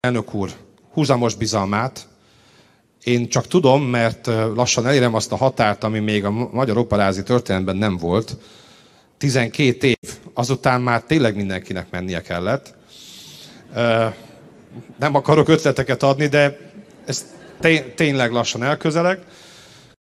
Elnök úr, húzamos bizalmát. Én csak tudom, mert lassan elérem azt a határt, ami még a magyar operázi történetben nem volt. 12 év. Azután már tényleg mindenkinek mennie kellett. Nem akarok ötleteket adni, de ez tényleg lassan elközelek.